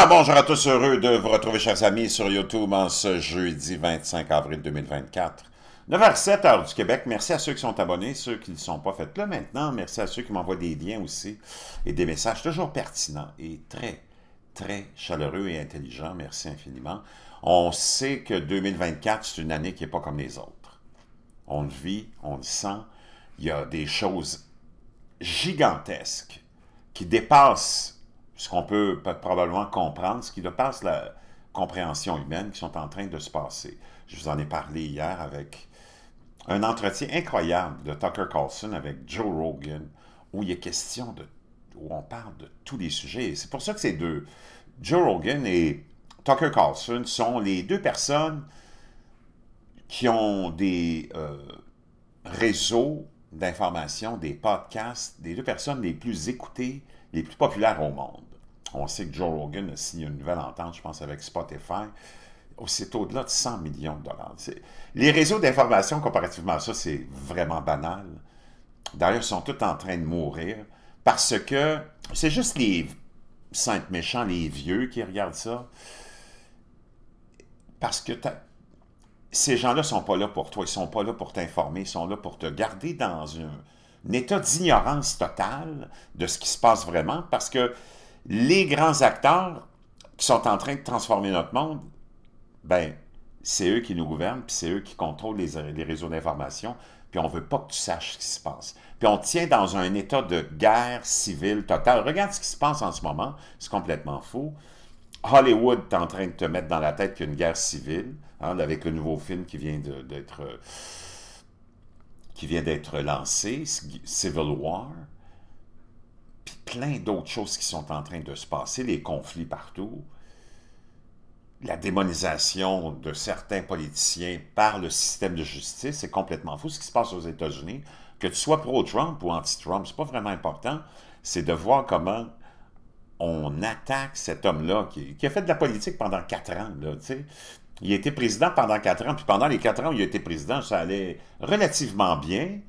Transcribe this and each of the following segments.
Ah, bonjour à tous, heureux de vous retrouver, chers amis, sur YouTube en ce jeudi 25 avril 2024. 9 h 7 heure du Québec. Merci à ceux qui sont abonnés, ceux qui ne sont pas faites-le maintenant. Merci à ceux qui m'envoient des liens aussi et des messages toujours pertinents et très, très chaleureux et intelligents. Merci infiniment. On sait que 2024, c'est une année qui n'est pas comme les autres. On le vit, on le sent. Il y a des choses gigantesques qui dépassent qu'on peut probablement comprendre ce qui dépasse la compréhension humaine qui sont en train de se passer. Je vous en ai parlé hier avec un entretien incroyable de Tucker Carlson avec Joe Rogan, où il est question de où on parle de tous les sujets. C'est pour ça que ces deux, Joe Rogan et Tucker Carlson, sont les deux personnes qui ont des euh, réseaux d'information, des podcasts, des deux personnes les plus écoutées, les plus populaires au monde. On sait que Joe Rogan a signé une nouvelle entente, je pense, avec Spotify. C'est au-delà de 100 millions de dollars. Les réseaux d'information, comparativement à ça, c'est vraiment banal. D'ailleurs, ils sont tous en train de mourir parce que c'est juste les saints méchants, les vieux qui regardent ça. Parce que ces gens-là sont pas là pour toi, ils sont pas là pour t'informer, ils sont là pour te garder dans un état d'ignorance totale de ce qui se passe vraiment, parce que les grands acteurs qui sont en train de transformer notre monde, ben, c'est eux qui nous gouvernent, puis c'est eux qui contrôlent les, réseaux d'information, puis on veut pas que tu saches ce qui se passe. Puis on tient dans un état de guerre civile totale. Regarde ce qui se passe en ce moment, c'est complètement faux. Hollywood est en train de te mettre dans la tête qu'il y a une guerre civile, hein, avec le nouveau film qui vient d'être qui vient d'être lancé, Civil War plein d'autres choses qui sont en train de se passer, les conflits partout, la démonisation de certains politiciens par le système de justice, c'est complètement fou. Ce qui se passe aux États-Unis, que tu sois pro-Trump ou anti-Trump, c'est pas vraiment important, c'est de voir comment on attaque cet homme-là qui, a fait de la politique pendant quatre ans, Il a été président pendant quatre ans, puis pendant les quatre ans où il a été président, ça allait relativement bien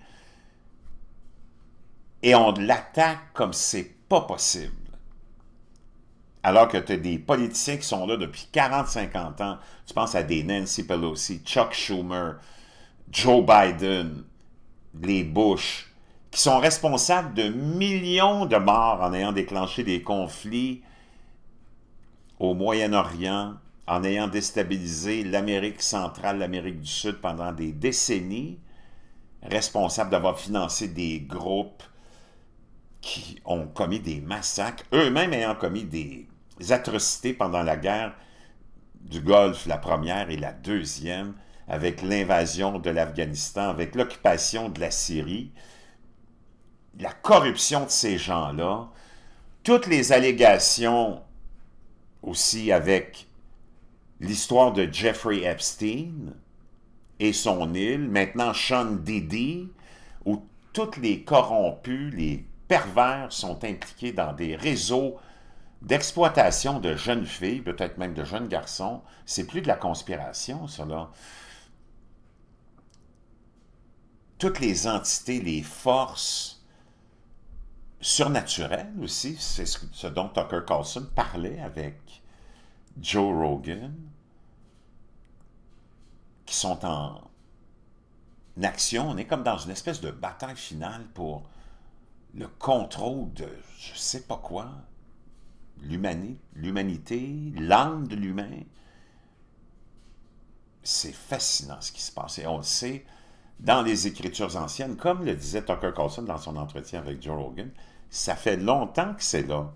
et on l'attaque comme c'est pas possible. Alors que tu as des politiciens qui sont là depuis 40-50 ans. Tu penses à des Nancy Pelosi, Chuck Schumer, Joe Biden, les Bush, qui sont responsables de millions de morts en ayant déclenché des conflits au Moyen-Orient, en ayant déstabilisé l'Amérique centrale, l'Amérique du Sud pendant des décennies, responsables d'avoir financé des groupes qui ont commis des massacres, eux-mêmes ayant commis des atrocités pendant la guerre du Golfe, la première et la deuxième, avec l'invasion de l'Afghanistan, avec l'occupation de la Syrie, la corruption de ces gens-là, toutes les allégations aussi avec l'histoire de Jeffrey Epstein et son île, maintenant Sean Diddy, où tous les corrompus, les pervers sont impliqués dans des réseaux d'exploitation de jeunes filles, peut-être même de jeunes garçons. C'est plus de la conspiration, cela. Toutes les entités, les forces surnaturelles aussi, c'est ce, dont Tucker Carlson parlait avec Joe Rogan, qui sont en action. On est comme dans une espèce de bataille finale pour le contrôle de je ne sais pas quoi, l'humanité, l'âme de l'humain. C'est fascinant ce qui se passe. Et on le sait dans les Écritures anciennes, comme le disait Tucker Carlson dans son entretien avec Joe Rogan, ça fait longtemps que c'est là.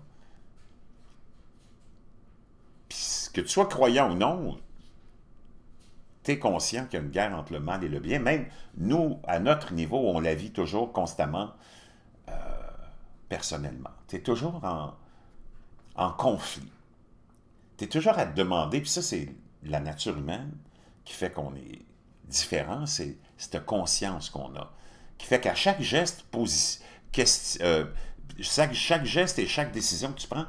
Puis que tu sois croyant ou non, tu es conscient qu'il y a une guerre entre le mal et le bien. Même nous, à notre niveau, on la vit toujours constamment personnellement. Tu es toujours en, conflit. Tu es toujours à te demander, puis ça, c'est la nature humaine qui fait qu'on est différent, c'est cette conscience qu'on a, qui fait qu'à chaque geste, euh, chaque, chaque, geste et chaque décision que tu prends,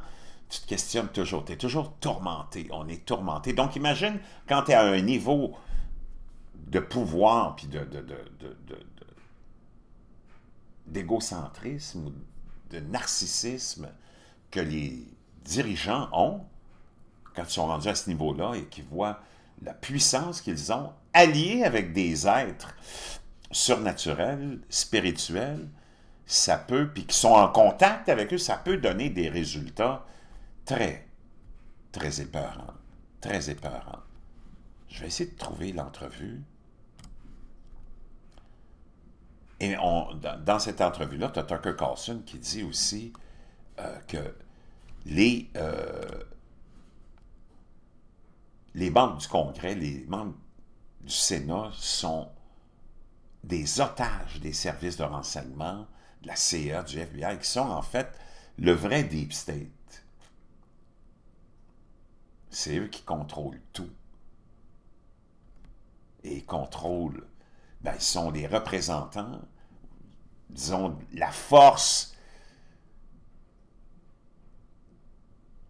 tu te questionnes toujours. Tu es toujours tourmenté. On est tourmenté. Donc, imagine quand tu es à un niveau de pouvoir, puis de, d'égocentrisme, de, narcissisme que les dirigeants ont quand ils sont rendus à ce niveau-là et qui voient la puissance qu'ils ont alliée avec des êtres surnaturels, spirituels, ça peut, puis qui sont en contact avec eux, ça peut donner des résultats très, très épeurants. Très épeurants. Je vais essayer de trouver l'entrevue. Et on, dans, cette entrevue-là, tu as Tucker Carlson qui dit aussi euh, que les, euh, les membres du Congrès, les membres du Sénat sont des otages des services de renseignement, de la CIA, du FBI, qui sont en fait le vrai Deep State. C'est eux qui contrôlent tout. Et contrôlent ben, ils sont des représentants, disons, la force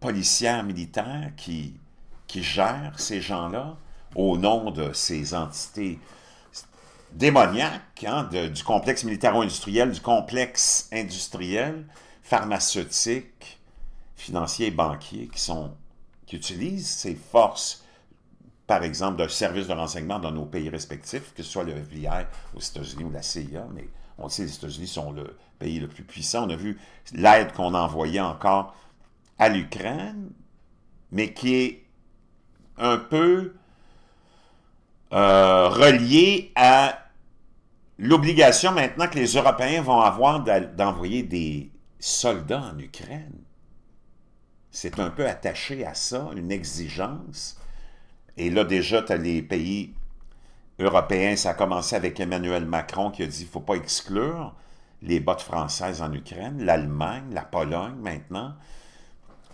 policière, militaire qui, qui gère ces gens-là au nom de ces entités démoniaques, hein, du complexe militaro-industriel, du complexe industriel, pharmaceutique, financier et banquier qui, sont, qui utilisent ces forces par exemple, d'un service de renseignement dans nos pays respectifs, que ce soit le FBI aux États-Unis ou la CIA, mais on le sait, les États-Unis sont le pays le plus puissant. On a vu l'aide qu'on envoyait encore à l'Ukraine, mais qui est un peu euh, reliée à l'obligation maintenant que les Européens vont avoir d'envoyer des soldats en Ukraine. C'est un peu attaché à ça, une exigence et là, déjà, tu as les pays européens. Ça a commencé avec Emmanuel Macron qui a dit qu'il ne faut pas exclure les bottes françaises en Ukraine, l'Allemagne, la Pologne maintenant.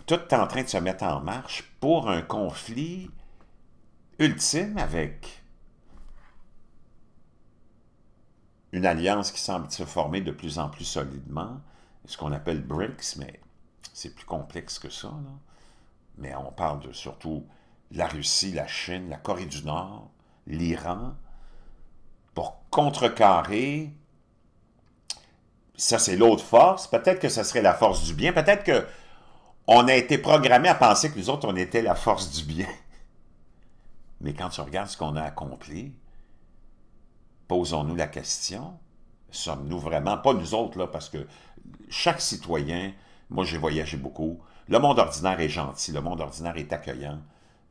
Tout est en train de se mettre en marche pour un conflit ultime avec une alliance qui semble se former de plus en plus solidement, ce qu'on appelle BRICS, mais c'est plus complexe que ça. Mais on parle de surtout la Russie, la Chine, la Corée du Nord, l'Iran, pour contrecarrer. Ça, c'est l'autre force. Peut-être que ça serait la force du bien. Peut-être que on a été programmé à penser que nous autres, on était la force du bien. Mais quand tu regardes ce qu'on a accompli, posons-nous la question, sommes-nous vraiment, pas nous autres, là, parce que chaque citoyen, moi j'ai voyagé beaucoup, le monde ordinaire est gentil, le monde ordinaire est accueillant,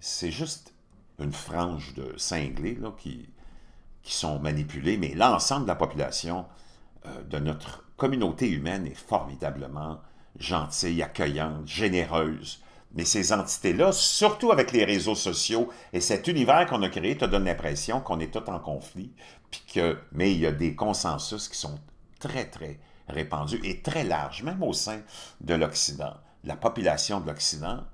c'est juste une frange de cinglés qui, sont manipulés, mais l'ensemble de la population euh, de notre communauté humaine est formidablement gentille, accueillante, généreuse. Mais ces entités-là, surtout avec les réseaux sociaux et cet univers qu'on a créé, te donne l'impression qu'on est tout en conflit, mais il y a des consensus qui sont très, très répandus et très larges, même au sein de l'Occident. La population de l'Occident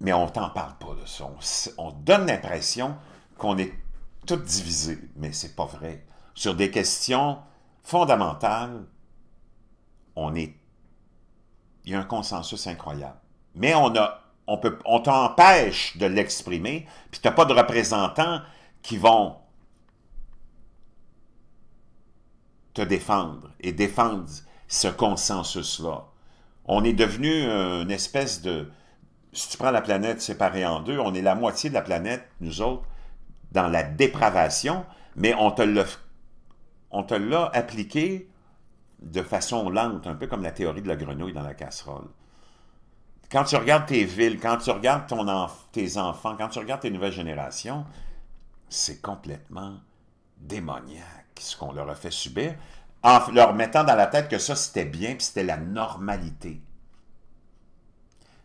mais on t'en parle pas de ça. On, donne l'impression qu'on est tout divisé, mais c'est pas vrai. Sur des questions fondamentales, on est... Il y a un consensus incroyable. Mais on a... On, peut, on t'empêche de l'exprimer, puis t'as pas de représentants qui vont te défendre et défendre ce consensus-là. On est devenu euh, une espèce de, si tu prends la planète séparée en deux, on est la moitié de la planète, nous autres, dans la dépravation, mais on te l'a, appliqué de façon lente, un peu comme la théorie de la grenouille dans la casserole. Quand tu regardes tes villes, quand tu regardes tes enfants, quand tu regardes tes nouvelles générations, c'est complètement démoniaque ce qu'on leur a fait subir, en leur mettant dans la tête que ça, c'était bien, que c'était la normalité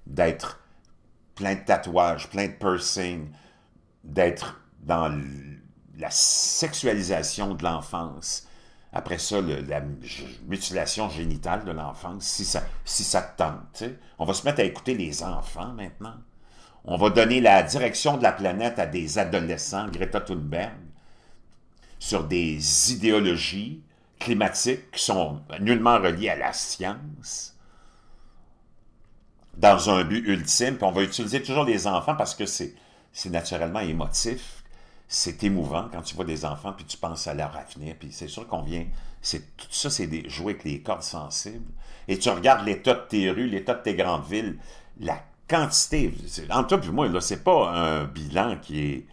d'être plein de tatouages, plein de piercings, d'être dans la sexualisation de l'enfance. Après ça, la mutilation génitale de l'enfance, si ça, si ça tente. On va se mettre à écouter les enfants maintenant. On va donner la direction de la planète à des adolescents, Greta Thunberg, sur des idéologies climatiques qui sont nullement reliées à la science dans un but ultime. Puis on va utiliser toujours les enfants parce que c'est naturellement émotif. C'est émouvant quand tu vois des enfants, puis tu penses à leur avenir. Puis c'est sûr qu'on vient... Tout ça, c'est des jouer avec les cordes sensibles. Et tu regardes l'état de tes rues, l'état de tes grandes villes, la quantité... En tout puis moi, là, c'est pas un bilan qui est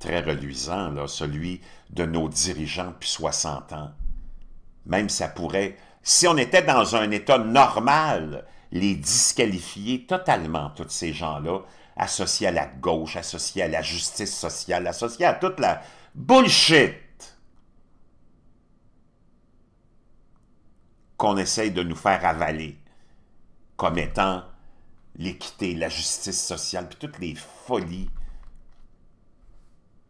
très reluisant, là, celui de nos dirigeants depuis 60 ans. Même ça pourrait... Si on était dans un état normal, les disqualifier totalement, tous ces gens-là, associés à la gauche, associés à la justice sociale, associés à toute la bullshit qu'on essaye de nous faire avaler comme étant l'équité, la justice sociale, puis toutes les folies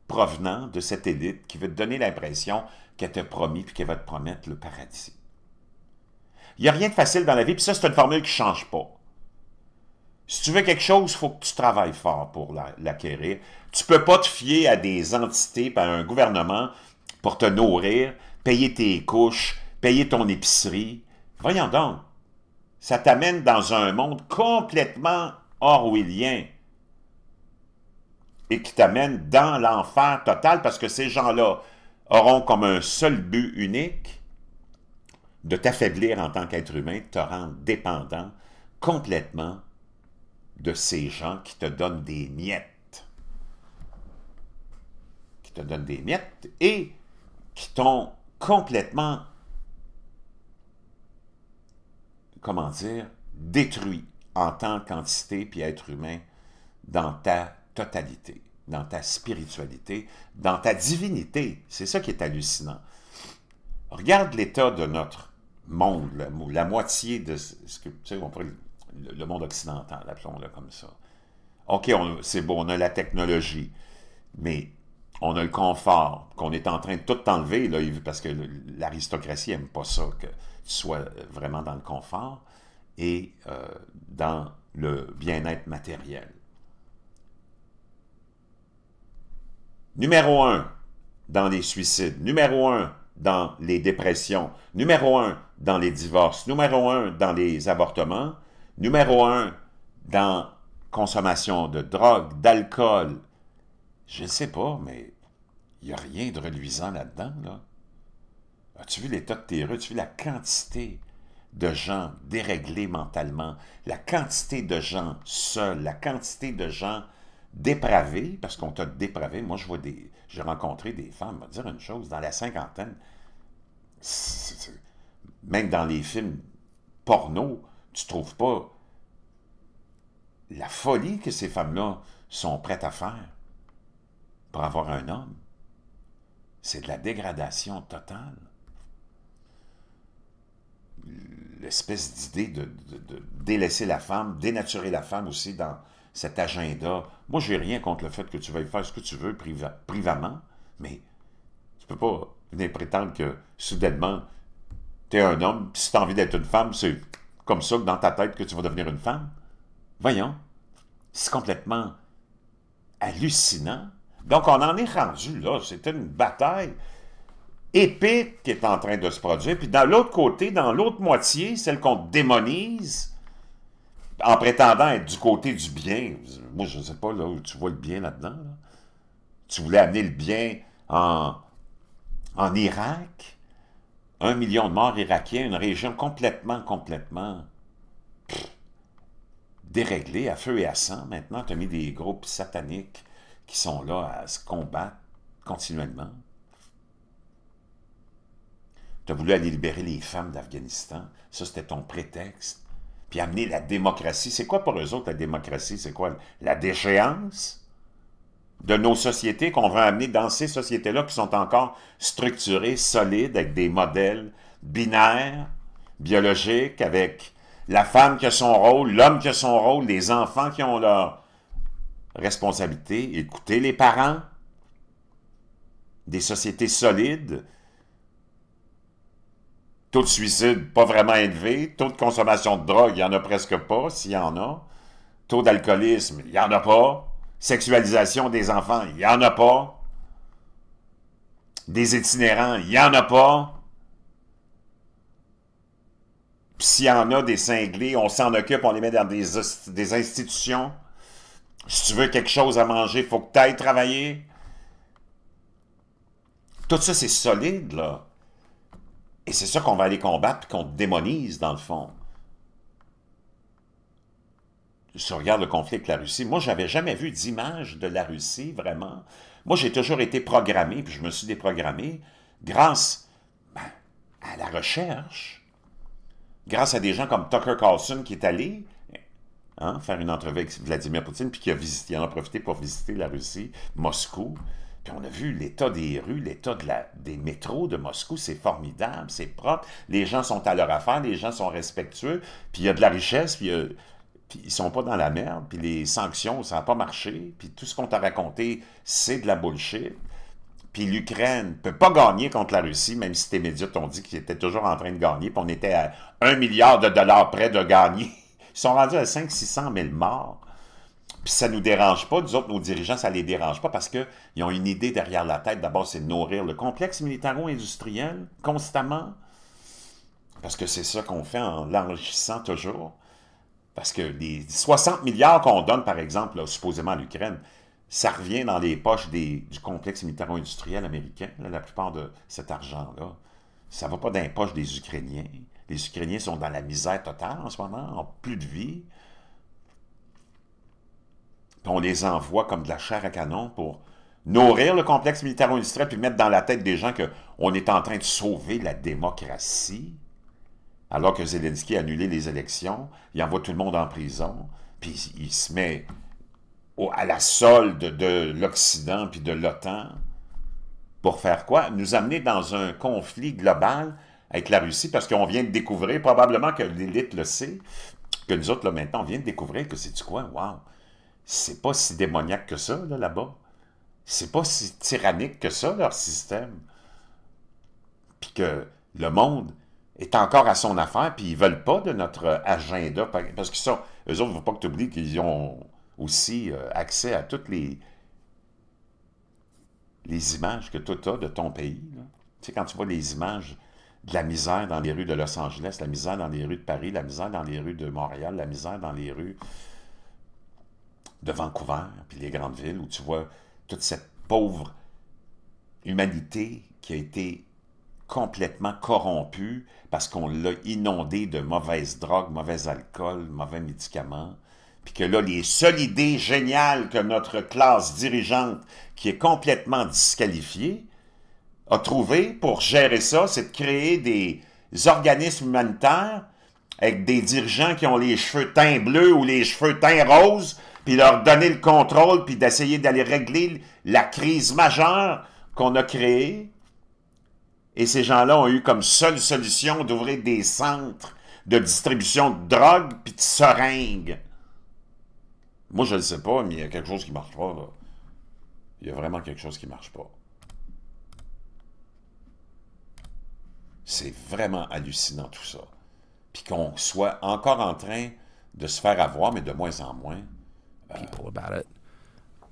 provenant de cette élite qui veut te donner l'impression qu'elle t'a promis puis qu'elle va te promettre le paradis. Il n'y a rien de facile dans la vie, puis ça, c'est une formule qui ne change pas. Si tu veux quelque chose, il faut que tu travailles fort pour l'acquérir. Tu ne peux pas te fier à des entités, à un gouvernement pour te nourrir, payer tes couches, payer ton épicerie. Voyons donc, ça t'amène dans un monde complètement orwellien et qui t'amène dans l'enfer total parce que ces gens-là auront comme un seul but unique de t'affaiblir en tant qu'être humain, de te rendre dépendant complètement de ces gens qui te donnent des miettes. Qui te donnent des miettes et qui t'ont complètement, comment dire, détruit en tant qu'entité puis être humain dans ta totalité, dans ta spiritualité, dans ta divinité. C'est ça qui est hallucinant. Regarde l'état de notre monde, la, la, moitié de ce que, tu sais, on pourrait, le, monde occidental, appelons-le comme ça. OK, c'est bon, on a la technologie, mais on a le confort qu'on est en train de tout enlever, là, parce que l'aristocratie n'aime pas ça, que tu sois euh, vraiment dans le confort et euh, dans le bien-être matériel. Numéro un dans les suicides. Numéro un dans les dépressions, numéro un dans les divorces, numéro un dans les avortements, numéro un dans consommation de drogue, d'alcool. Je ne sais pas, mais il n'y a rien de reluisant là-dedans. Là. dedans as tu vu l'état de tes rues? As-tu vu la quantité de gens déréglés mentalement, la quantité de gens seuls, la quantité de gens dépravé, parce qu'on t'a dépravé. Moi, je vois des. J'ai rencontré des femmes, dire une chose, dans la cinquantaine, même dans les films porno, tu trouves pas la folie que ces femmes-là sont prêtes à faire pour avoir un homme. C'est de la dégradation totale. L'espèce d'idée de délaisser la femme, dénaturer la femme aussi dans, cet agenda. Moi, j'ai rien contre le fait que tu veuilles faire ce que tu veux priva mais tu peux pas venir prétendre que soudainement, tu es un homme, si tu as envie d'être une femme, c'est comme ça dans ta tête que tu vas devenir une femme. Voyons, c'est complètement hallucinant. Donc, on en est rendu là. C'était une bataille épique qui est en train de se produire. Puis, dans l'autre côté, dans l'autre moitié, celle qu'on démonise, en prétendant être du côté du bien, moi je ne sais pas là où tu vois le bien là-dedans. Tu voulais amener le bien en, en Irak, un million de morts irakiens, une région complètement, complètement déréglée à feu et à sang. Maintenant, tu as mis des groupes sataniques qui sont là à se combattre continuellement. Tu as voulu aller libérer les femmes d'Afghanistan. Ça, c'était ton prétexte puis amener la démocratie. C'est quoi pour eux autres la démocratie? C'est quoi la déchéance de nos sociétés qu'on veut amener dans ces sociétés-là qui sont encore structurées, solides, avec des modèles binaires, biologiques, avec la femme qui a son rôle, l'homme qui a son rôle, les enfants qui ont leur responsabilité, écouter les parents, des sociétés solides, Taux de suicide pas vraiment élevé. Taux de consommation de drogue, il n'y en a presque pas, s'il y en a. Taux d'alcoolisme, il n'y en a pas. Sexualisation des enfants, il n'y en a pas. Des itinérants, il n'y en a pas. s'il y en a des cinglés, on s'en occupe, on les met dans des, des institutions. Si tu veux quelque chose à manger, il faut que tu ailles travailler. Tout ça, c'est solide, là. Et c'est ça qu'on va aller combattre qu'on démonise dans le fond. Si on regarde le conflit avec la Russie, moi, je n'avais jamais vu d'image de la Russie, vraiment. Moi, j'ai toujours été programmé, puis je me suis déprogrammé, grâce ben, à la recherche, grâce à des gens comme Tucker Carlson qui est allé hein, faire une entrevue avec Vladimir Poutine, puis qui a visité, il en a profité pour visiter la Russie, Moscou, on a vu l'état des rues, l'état des métros de Moscou, c'est formidable, c'est propre. Les gens sont à leur affaire, les gens sont respectueux, puis il y a de la richesse, puis, euh, ils ils sont pas dans la merde, puis les sanctions, ça n'a pas marché, puis tout ce qu'on t'a raconté, c'est de la bullshit. Puis l'Ukraine peut pas gagner contre la Russie, même si tes médias t'ont dit qu'ils étaient toujours en train de gagner, puis on était à un milliard de dollars près de gagner. Ils sont rendus à 500-600 000 morts. Puis ça nous dérange pas, nous autres, nos dirigeants, ça les dérange pas parce qu'ils ont une idée derrière la tête. D'abord, c'est de nourrir le complexe militaro-industriel constamment, parce que c'est ça qu'on fait en l'enrichissant toujours. Parce que les 60 milliards qu'on donne, par exemple, supposément à l'Ukraine, ça revient dans les poches du complexe militaro-industriel américain, la plupart de cet argent-là. Ça ne va pas dans les poches des Ukrainiens. Les Ukrainiens sont dans la misère totale en ce moment, en plus de vie on les envoie comme de la chair à canon pour nourrir le complexe militaro-industriel, puis mettre dans la tête des gens qu'on est en train de sauver la démocratie, alors que Zelensky a annulé les élections, il envoie tout le monde en prison, puis il se met à la solde de l'Occident puis de l'OTAN pour faire quoi? Nous amener dans un conflit global avec la Russie, parce qu'on vient de découvrir, probablement que l'élite le sait, que nous autres, là, maintenant, on vient de découvrir que c'est du quoi? Wow! c'est pas si démoniaque que ça, là-bas. c'est pas si tyrannique que ça, leur système. Puis que le monde est encore à son affaire, puis ils veulent pas de notre agenda. Parce qu'ils sont, eux autres, il ne faut pas que tu oublies qu'ils ont aussi euh, accès à toutes les, les images que tu as de ton pays. Tu sais, quand tu vois les images de la misère dans les rues de Los Angeles, la misère dans les rues de Paris, la misère dans les rues de Montréal, la misère dans les rues de Vancouver, puis les grandes villes, où tu vois toute cette pauvre humanité qui a été complètement corrompue parce qu'on l'a inondée de mauvaises drogues, mauvais alcool, mauvais médicaments, puis que là, les seules idées géniales que notre classe dirigeante, qui est complètement disqualifiée, a trouvé pour gérer ça, c'est de créer des organismes humanitaires avec des dirigeants qui ont les cheveux teints bleus ou les cheveux teints roses puis leur donner le contrôle, puis d'essayer d'aller régler la crise majeure qu'on a créée. Et ces gens-là ont eu comme seule solution d'ouvrir des centres de distribution de drogue puis de seringues. Moi, je ne sais pas, mais il y a quelque chose qui ne marche pas. Il y a vraiment quelque chose qui ne marche pas. C'est vraiment hallucinant tout ça. Puis qu'on soit encore en train de se faire avoir, mais de moins en moins. people about it.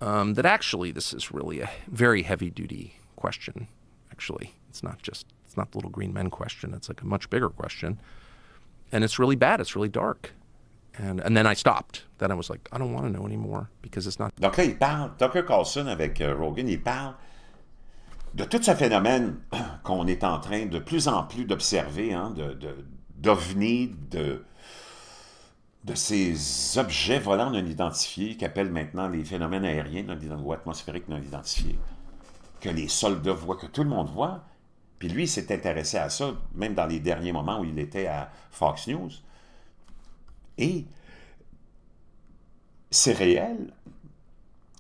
Um, that actually, this is really a very heavy duty question. Actually, it's not just it's not the little green men question. It's like a much bigger question, and it's really bad. It's really dark. And, and then I stopped. Then I was like, I don't want to know anymore because it's not. Donc là, il parle, Tucker Carlson avec euh, Rogan, il parle de tout ce phénomène qu'on est en train de plus en plus d'observer, hein, de, d'ovni, de, de ces objets volants non identifiés qu'appellent maintenant les phénomènes aériens non, ou atmosphériques non identifiés, que les soldats voient, que tout le monde voit. Puis lui, il s'est intéressé à ça, même dans les derniers moments où il était à Fox News. Et c'est réel,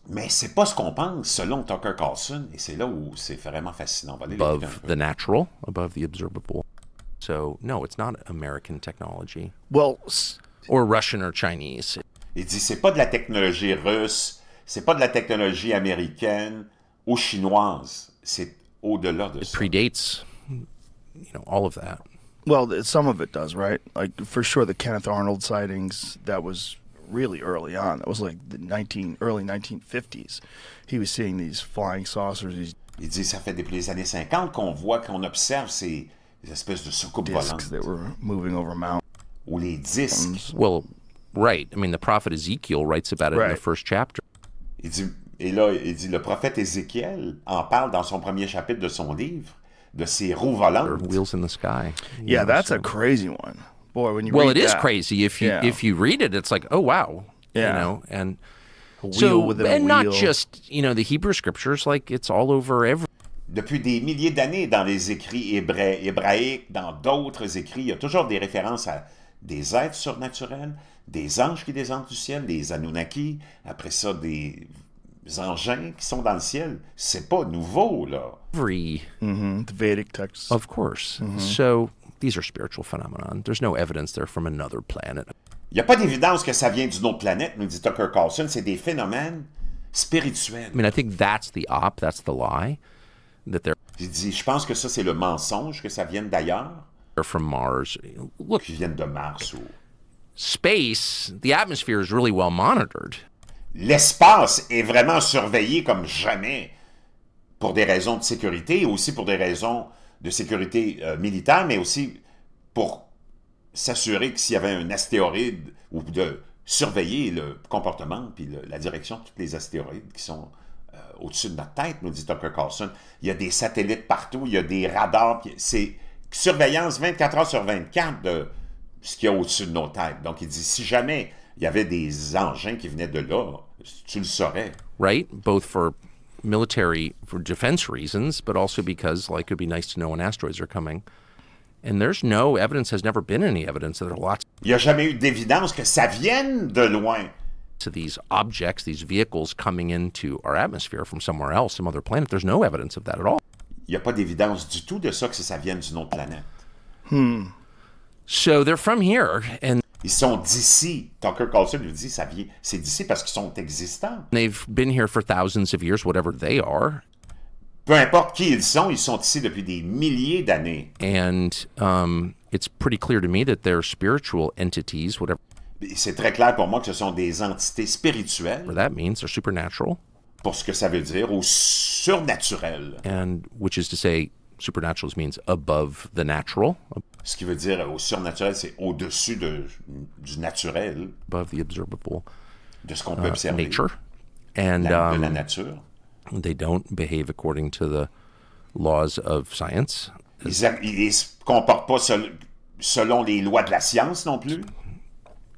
mais c'est pas ce qu'on pense, selon Tucker Carlson, et c'est là où c'est vraiment fascinant. Above the natural, above the observable. So, no, it's not American technology. or Russian or Chinese. Il dit c'est pas de la technologie russe, c'est pas de la technologie américaine ou chinoise, c'est au-delà de it ça. predates you know all of that. Well, some of it does, right? Like for sure the Kenneth Arnold sightings that was really early on. That was like the 19 early 1950s. He was seeing these flying saucers, these Il dit ça fait depuis les années 50 qu'on voit qu'on observe ces espèces de soucoupes volantes. That were moving over mountains. ou les disques. Um, well, right. I mean, the prophet Ezekiel writes about it right. in the first chapter. Il dit, et là, il dit, le prophète Ézéchiel en parle dans son premier chapitre de son livre, de ses roues volantes. Wheels in the sky. Yeah, that's a crazy one. Boy, when you well, it that, is crazy. If you, yeah. if you read it, it's like, oh, wow. Yeah. You know, and so, and not just, you know, the Hebrew scriptures, like it's all over every... Depuis des milliers d'années, dans les écrits hébraïques, dans d'autres écrits, il y a toujours des références à des êtres surnaturels, des anges qui descendent du ciel, des Anunnaki, après ça, des engins qui sont dans le ciel. C'est pas nouveau, là. Every... Mm-hmm. Vedic texts. Of course. Mm-hmm. So, these are spiritual phenomena. There's no evidence they're from another planet. Il n'y a pas d'évidence que ça vient d'une autre planète, nous dit Tucker Carlson. C'est des phénomènes spirituels. I mean, that's the op, that's the lie. That dit, je pense que ça, c'est le mensonge, que ça vienne d'ailleurs qui viennent de Mars ou... Space, L'espace est vraiment surveillé comme jamais pour des raisons de sécurité, aussi pour des raisons de sécurité euh, militaire, mais aussi pour s'assurer que s'il y avait un astéroïde ou de surveiller le comportement puis la direction de tous les astéroïdes qui sont euh, au-dessus de notre tête, nous dit Tucker Carlson. Il y a des satellites partout, il y a des radars, c'est surveillance 24 heures sur 24 de ce qu'il y a au-dessus de nos têtes. Donc, il dit, si jamais il y avait des engins qui venaient de là, tu le saurais. Right, both for military, for defense reasons, but also because, like, it would be nice to know when asteroids are coming. And there's no evidence, has never been any evidence that there are lots. Il n'y a jamais eu d'évidence que ça vienne de loin. To these objects, these vehicles coming into our atmosphere from somewhere else, some other planet, there's no evidence of that at all il n'y a pas d'évidence du tout de ça que ça vienne d'une autre planète. Hmm. So they're from here ils sont d'ici. Tucker Carlson lui dit, que c'est d'ici parce qu'ils sont existants. They've been here for thousands of years, whatever they are. Peu importe qui ils sont, ils sont ici depuis des milliers d'années. And um, it's pretty clear to me that they're spiritual entities, whatever. C'est très clair pour moi que ce sont des entités spirituelles. That means supernatural pour ce que ça veut dire, au surnaturel. And which is to say, supernatural means above the natural. Ce qui veut dire au surnaturel, c'est au-dessus de, du naturel. Above the observable. De ce qu'on peut uh, observer. Uh, nature. And, la, de la um, nature. They don't behave according to the laws of science. Ils ne se comportent pas seul, selon les lois de la science non plus.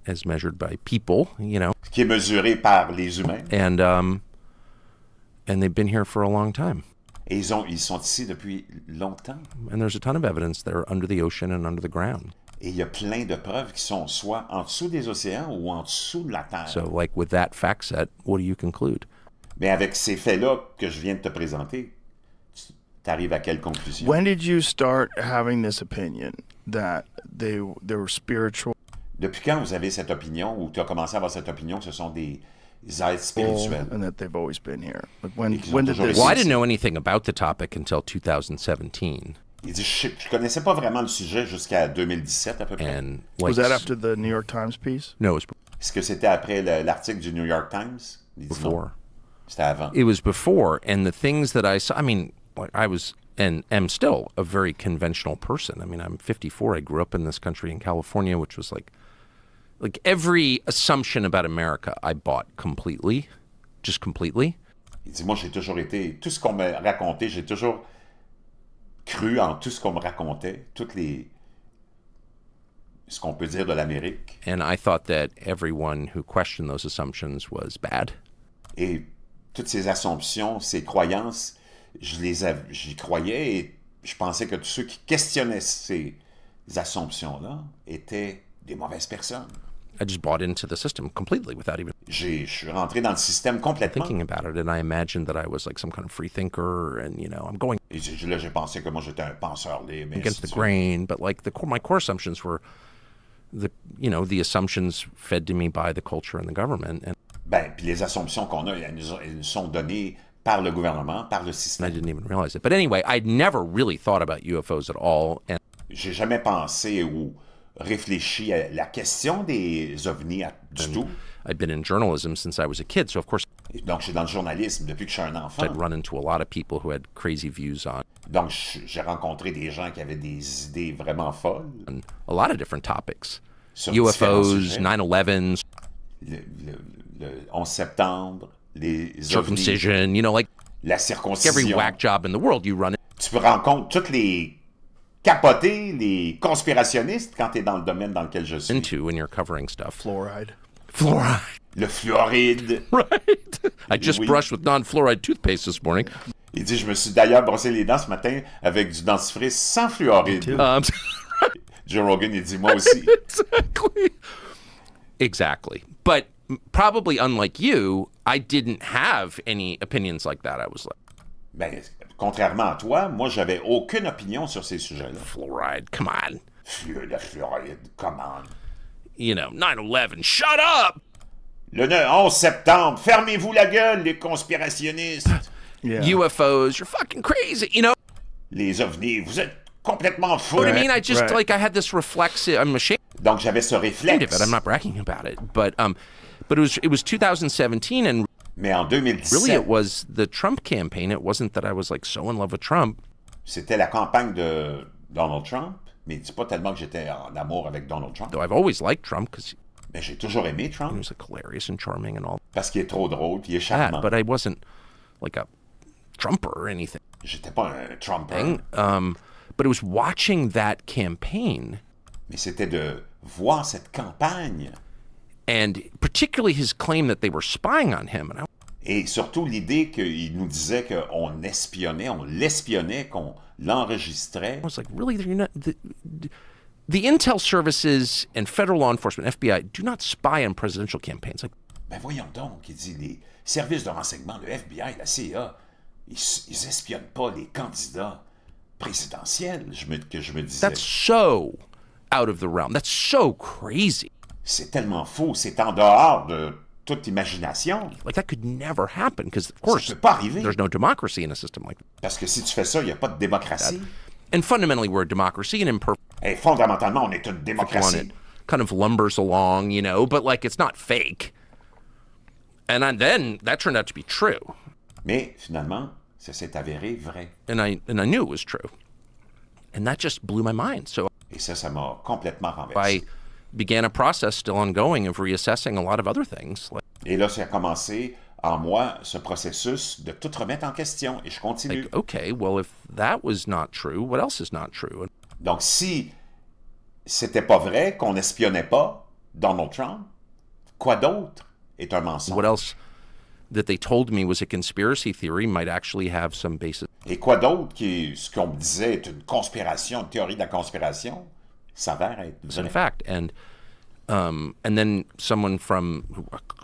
As measured by people, you know. qui est mesuré par les humains. And um, long Et ils, ils sont ici depuis longtemps. Et il y a plein de preuves qui sont soit en dessous des océans ou en dessous de la Terre. So, like with that set, what do you conclude? Mais avec ces faits-là que je viens de te présenter, tu arrives à quelle conclusion? Depuis quand vous avez cette opinion ou tu as commencé à avoir cette opinion que ce sont des, spiritual, and that they've always been here. But when, when did this... Well, I didn't know anything about the topic until 2017. Il dit, je, je connaissais pas vraiment le sujet jusqu'à 2017 à peu près. And was that after the New York Times piece? No, it was... Est-ce que c'était après l'article du New York Times? Il before. C'était avant. It was before, and the things that I saw, I mean, like I was and am still a very conventional person. I mean, I'm 54. I grew up in this country in California, which was like like every assumption about America, I bought completely, just completely. Il dit, moi, j'ai toujours été, tout ce qu'on m'a raconté, j'ai toujours cru en tout ce qu'on me racontait, toutes les, ce qu'on peut dire de l'Amérique. And I thought that everyone who questioned those assumptions was bad. Et toutes ces assumptions, ces croyances, je les j'y croyais et je pensais que tous ceux qui questionnaient ces assumptions-là étaient des mauvaises personnes. I just bought into the system completely without even je suis rentré dans le système complètement. thinking about it. And I imagined that I was like some kind of free thinker and, you know, I'm going against the grain. But like the core, my core assumptions were the, you know, the assumptions fed to me by the culture and the government. And Ben, puis les assumptions qu'on a, elles nous, elles nous sont données par le gouvernement, par le système. I didn't even realize it. But anyway, I'd never really thought about UFOs at all. And J'ai jamais pensé ou réfléchi à la question des ovnis à, du and tout. I've been in journalism since I was a kid, so of course. Et donc, je suis dans le journalisme depuis que je suis un enfant. I'd run into a lot of people who had crazy views on. Donc, j'ai rencontré des gens qui avaient des idées vraiment folles. And a lot of different topics. Sur UFOs, 9/11s. Le, le, le 11 septembre, les circumcision, ovnis. you know, like la circumcision. Every whack job in the world you run. Tu rencontres toutes les capoter les conspirationnistes quand tu es dans le domaine dans lequel je suis. Into when you're covering stuff. Fluoride. Fluoride. Le fluoride. Right. I eh just brushed with non-fluoride toothpaste this morning. Il dit, je me suis d'ailleurs brossé les dents ce matin avec du dentifrice sans fluoride. Um, Joe Rogan, il dit, moi aussi. exactly. Exactly. But probably unlike you, I didn't have any opinions like that. I was like, ben, contrairement à toi, moi, j'avais aucune opinion sur ces sujets-là. Fluoride, come on. de fluoride, come on. You know, 9-11, shut up! Le 11 septembre, fermez-vous la gueule, les conspirationnistes. UFOs, you're fucking crazy, you know. Les ovnis, vous êtes complètement fous. what I mean, I just like I had this reflex... I'm Donc j'avais ce réflexe. I'm not bragging about it, but um, but it was it was 2017 and Mais en 2017. Really, it was the Trump campaign. It wasn't that I was like so in love with Trump. C'était la campagne de Donald Trump, mais c'est pas tellement que j'étais en amour avec Donald Trump. Though I've always liked Trump because. Mais j'ai toujours aimé Trump. He was like hilarious and charming and all. Parce qu'il est trop drôle, il est charmant. That, but I wasn't like a Trumper or anything. J'étais pas un Trumper. Thing. Um, but it was watching that campaign. Mais c'était de voir cette campagne and particularly his claim that they were spying on him. And I Et surtout l'idée qu'il nous disait qu'on espionnait, on l'espionnait, qu'on l'enregistrait. I was like, really? You're not, the, the, intel services and federal law enforcement, FBI, do not spy on presidential campaigns. Like, ben voyons donc, il dit, les services de renseignement, le FBI, la CIA, ils, ils espionnent pas les candidats présidentiels, je me, que je me disais. That's so out of the realm. That's so crazy. c'est tellement faux, c'est en dehors de toute imagination. Like that could never happen because of course ça peut pas arriver. there's no democracy in a system like that. Parce que si tu fais ça, il n'y a pas de démocratie. And fundamentally we're a democracy and imperfect. Et fondamentalement, on est une démocratie. Kind of lumbers along, you know, but like it's not fake. And and then that turned out to be true. Mais finalement, ça s'est avéré vrai. And I and I knew it was true. And that just blew my mind. So Et ça ça m'a complètement renversé began a process still ongoing of reassessing a lot of other things. Et là, ça a commencé en moi ce processus de tout remettre en question et je continue. Like, okay, well if that was not true, what else is not true? Donc si c'était pas vrai qu'on espionnait pas Donald Trump, quoi d'autre est un mensonge? What else that they told me was a conspiracy theory might actually have some basis. Et quoi d'autre qui ce qu'on me disait est une conspiration, une théorie de la conspiration? s'avère être in fact. And um, and then someone from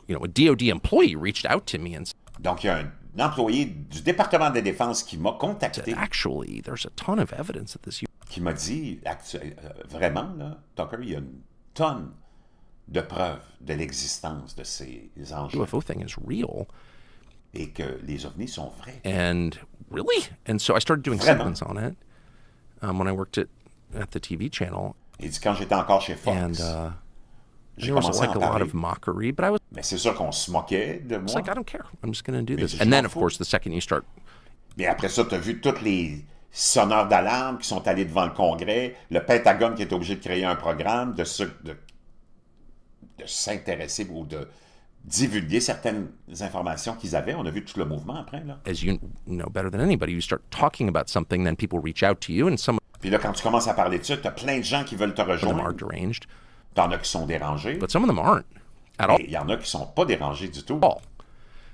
you know a DoD employee reached out to me and. Donc il y a un, employé du département de défense qui m'a contacté. Actually, there's a ton of evidence that this. Qui m'a dit euh, vraiment là, Tucker, il y a une tonne de preuves de l'existence de ces engins. UFO thing is real. Et que les ovnis sont vrais. And really? And so I started doing segments on it um, when I worked at, at the TV channel. Il dit quand j'étais encore chez Fox. And, uh, j'ai commencé like à en A lot of mockery, but I was... Mais c'est sûr qu'on se moquait de moi. Like, I don't care. I'm just to do this. And then, of course, the second you start... Mais après ça, tu as vu toutes les sonneurs d'alarme qui sont allés devant le Congrès, le Pentagone qui est obligé de créer un programme, de, de, de, de s'intéresser ou de divulguer certaines informations qu'ils avaient. On a vu tout le mouvement après. Là. As you know better than anybody, you start talking about something, then people reach out to you, and some... Puis là, quand tu commences à parler de ça, tu as plein de gens qui veulent te rejoindre. T'en as qui sont dérangés. But some of them aren't at all. Il y en a qui sont pas dérangés du tout.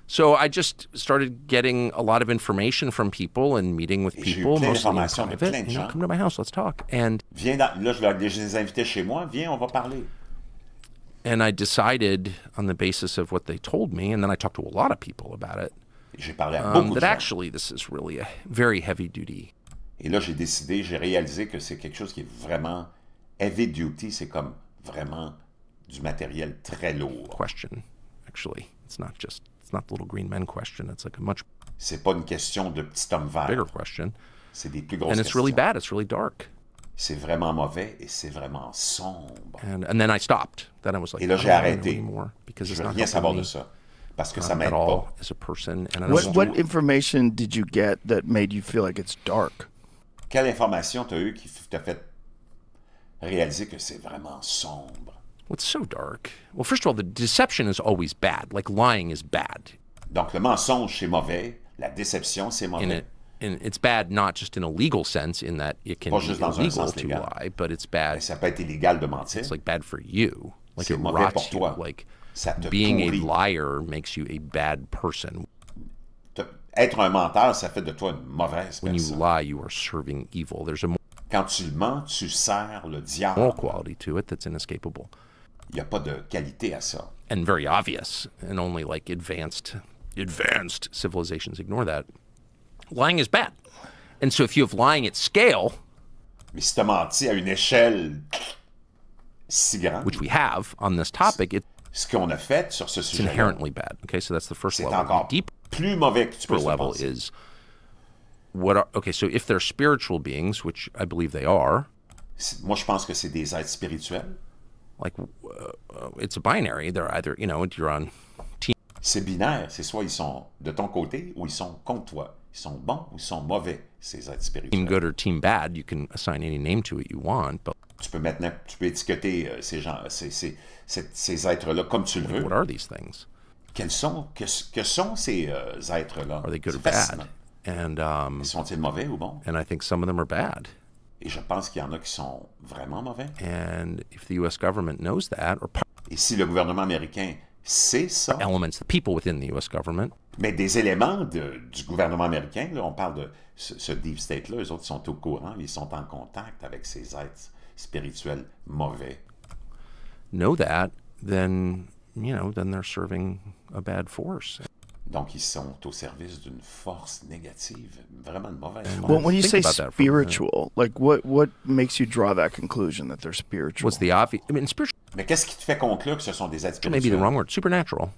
So I just started getting a lot of information from people and meeting with people. Plein d'informations, plein de gens. Come to my house, let's talk. And viens dans, là, je, les chez moi. Viens, on va parler. And I decided on the basis of what they told me, and then I talked to a lot of people about it. J'ai parlé à um, beaucoup that actually, this is really a very heavy duty Et là, j'ai décidé, j'ai réalisé que c'est quelque chose qui est vraiment heavy duty, c'est comme vraiment du matériel très lourd. Question, actually. It's not just, it's not the little green men question. It's like a much... C'est pas une question de petit homme vert. Bigger question. C'est des plus grosses And it's questions. really bad, it's really dark. C'est vraiment mauvais et c'est vraiment sombre. And, and then I stopped. Then I was like, et là, j'ai arrêté. Je veux rien savoir de ça. Parce que ça m'aide pas. As a person, what, what information did you get that made you feel like it's dark? Quelle information as eu qui t'a fait réaliser que c'est vraiment sombre? it's so dark. Well, first of all, the deception is always bad. Like lying is bad. Donc le mensonge c'est mauvais, la déception c'est mauvais. In a, in, it's bad not just in a legal sense, in that it can be illegal to lie, but it's bad. Mais ça peut être illégal de mentir. It's like bad for you. Like it rots you. Like being pourrit. a liar makes you a bad person. Être un menteur, ça fait de toi une mauvaise personne. When You lie, you are serving evil. There's a Quand tu mens, tu sers le diable. quality to it that's inescapable. Il n'y a pas de qualité à ça. And very obvious, and only like advanced, advanced civilizations ignore that. Lying is bad. And so if you have lying at scale, mais si tu menti à une échelle si grande, which we have on this topic, it, ce qu'on a fait sur ce sujet, it's inherently bad. Okay, so that's the first level. Encore... Deep plus mauvais que tu peux level penser. is what are, okay, so if they're spiritual beings, which I believe they are. Moi, je pense que c'est des êtres spirituels. Like, uh, it's a binary. They're either, you know, you're on team. C'est binaire. C'est soit ils sont de ton côté ou ils sont contre toi. Ils sont bons ou ils sont mauvais, ces êtres spirituels. Team good or team bad, you can assign any name to it you want, but... Tu peux maintenant, tu peux étiqueter euh, ces gens, ces, ces, ces, ces êtres-là comme tu le veux. What are these things? quels sont, que, que sont ces euh, êtres-là? Are they good or bad? And, um, Sont-ils mauvais ou bons? And I think some of them are bad. Et je pense qu'il y en a qui sont vraiment mauvais. And if the US government knows that, or Et si le gouvernement américain sait ça, elements, the people within the US government, mais des éléments du gouvernement américain, là, on parle de ce, ce deep state-là, les autres sont au courant, ils sont en contact avec ces êtres spirituels mauvais. Know that, then you know, then they're serving a bad force. Donc ils sont au service d'une force négative, vraiment une mauvaise force. Well, when you Think say spiritual, like what what makes you draw that conclusion that they're spiritual? What's the obvious? I mean, spiritual. Mais qu'est-ce qui te fait conclure que ce sont des êtres spirituels? Maybe the wrong word, supernatural.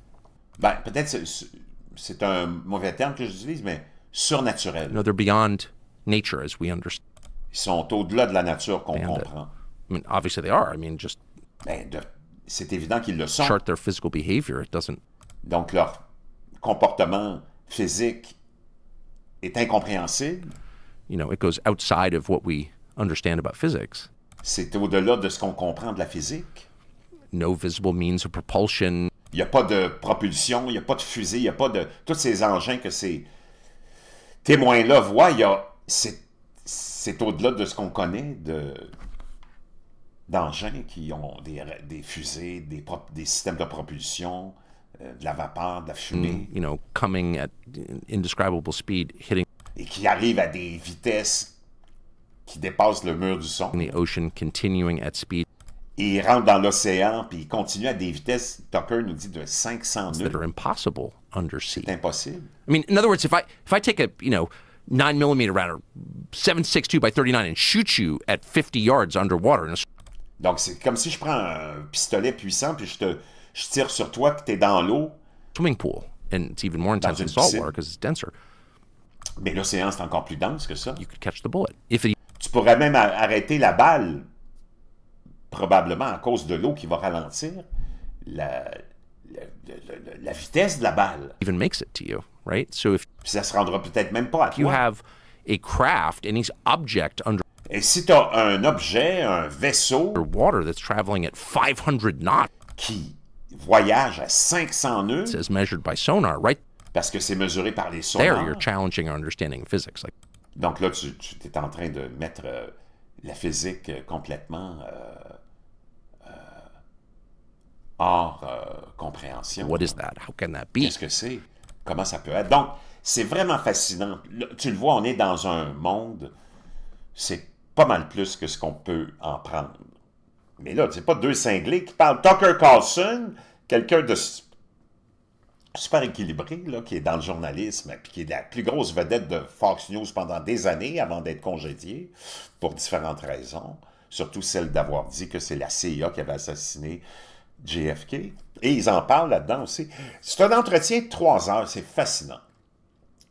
Ben peut-être c'est un mauvais terme que j'utilise, mais surnaturel. No, they're beyond nature as we understand. Ils sont au-delà de la nature qu'on comprend. I mean, obviously they are. I mean, just. Ben, de c'est évident qu'ils le sont. Donc, leur comportement physique est incompréhensible. You know, it goes outside of what we understand about physics. C'est au-delà de ce qu'on comprend de la physique. No visible means of propulsion. Il n'y a pas de propulsion, il n'y a pas de fusée, il n'y a pas de... Tous ces engins que ces témoins-là voient, c'est au-delà de ce qu'on connaît de d'engins e qui ont des, fusées, des, systèmes de propulsion, euh, de la vapeur, de la fumée. Mm, you Et qui arrivent à des vitesses qui dépassent le mur du son. Et ils rentrent dans l'océan, puis ils continuent à des vitesses, Tucker nous dit, de 500 nœuds. C'est impossible. I mean, in other words, if I, if I take a, you know, 9 mm round 7.62 by 39 and shoot you at 50 yards underwater. Donc, c'est comme si je prends un pistolet puissant puis je, te, je tire sur toi que tu es dans l'eau. Swimming pool. And it's even more intense than salt because it's denser. Mais l'océan, c'est encore plus dense que ça. You could catch the bullet. If it... Tu pourrais même arrêter la balle, probablement à cause de l'eau qui va ralentir la, la, la, vitesse de la balle. Even makes it to you, right? So if... ça se rendra peut-être même pas à toi. You have a craft, any object under et si tu as un objet, un vaisseau 500 qui voyage à 500 nœuds, parce que c'est mesuré par les sonars. Donc là, tu, es en train de mettre euh, la physique euh, complètement euh, hors compréhension. What is that? How can that be? Qu'est-ce que c'est? Comment ça peut être? Donc, c'est vraiment fascinant. tu le vois, on est dans un monde, c'est pas mal plus que ce qu'on peut en prendre. Mais là, c'est pas deux cinglés qui parlent. Tucker Carlson, quelqu'un de super équilibré, qui est dans le journalisme, puis qui est la plus grosse vedette de Fox News pendant des années avant d'être congédié, pour différentes raisons, surtout celle d'avoir dit que c'est la CIA qui avait assassiné JFK. Et ils en parlent là-dedans aussi. C'est un entretien de trois heures, c'est fascinant.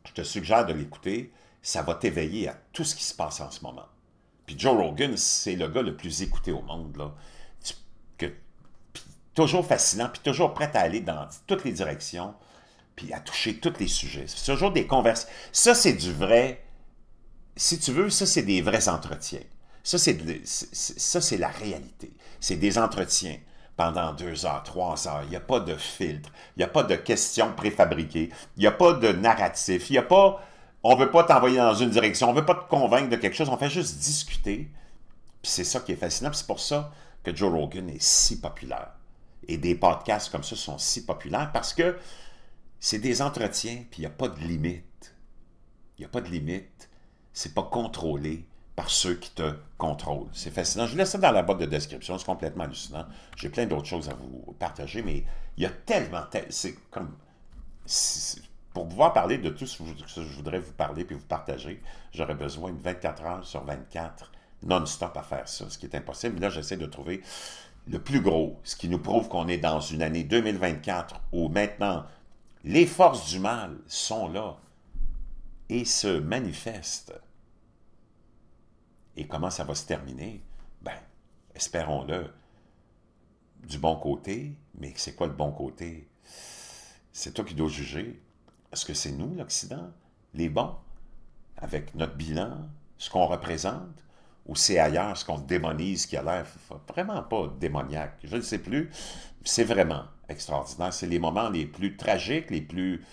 Je te suggère de l'écouter, ça va t'éveiller à tout ce qui se passe en ce moment. Puis Joe Rogan, c'est le gars le plus écouté au monde. toujours fascinant, puis toujours prêt à aller dans toutes les directions, puis à toucher tous les sujets. C'est toujours des conversations. Ça, c'est du vrai. Si tu veux, ça, c'est des vrais entretiens. Ça, c'est ça, c'est la réalité. C'est des entretiens pendant deux heures, trois heures. Il n'y a pas de filtre. Il n'y a pas de questions préfabriquées. Il n'y a pas de narratif. Il n'y a pas on ne veut pas t'envoyer dans une direction, on ne veut pas te convaincre de quelque chose, on fait juste discuter. Puis c'est ça qui est fascinant, c'est pour ça que Joe Rogan est si populaire. Et des podcasts comme ça sont si populaires parce que c'est des entretiens, puis il n'y a pas de limite. Il n'y a pas de limite. C'est pas contrôlé par ceux qui te contrôlent. C'est fascinant. Je laisse ça dans la boîte de description, c'est complètement hallucinant. J'ai plein d'autres choses à vous partager, mais il y a tellement... c'est comme pour pouvoir parler de tout ce que je voudrais vous parler puis vous partager, j'aurais besoin de 24 heures sur 24 non-stop à faire ça, ce qui est impossible. Là, j'essaie de trouver le plus gros, ce qui nous prouve qu'on est dans une année 2024 où maintenant les forces du mal sont là et se manifestent. Et comment ça va se terminer? Ben, espérons-le du bon côté, mais c'est quoi le bon côté? C'est toi qui dois juger. Est-ce que c'est nous, l'Occident, les bons, avec notre bilan, ce qu'on représente, ou c'est ailleurs ce qu'on démonise qui a l'air vraiment pas démoniaque? Je ne sais plus. C'est vraiment extraordinaire. C'est les moments les plus tragiques, les plus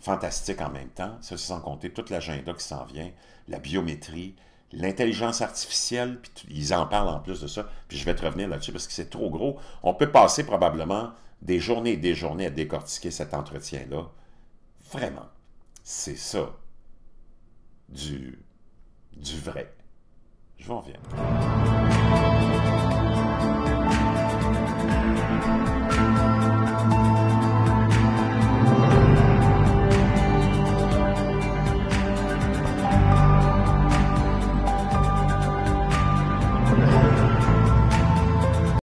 fantastiques en même temps. Ça, sans compter toute l'agenda qui s'en vient, la biométrie, l'intelligence artificielle, puis ils en parlent en plus de ça, puis je vais te revenir là-dessus parce que c'est trop gros. On peut passer probablement des journées et des journées à décortiquer cet entretien-là. Vraiment. C'est ça. Du. du vrai. Je vous reviens.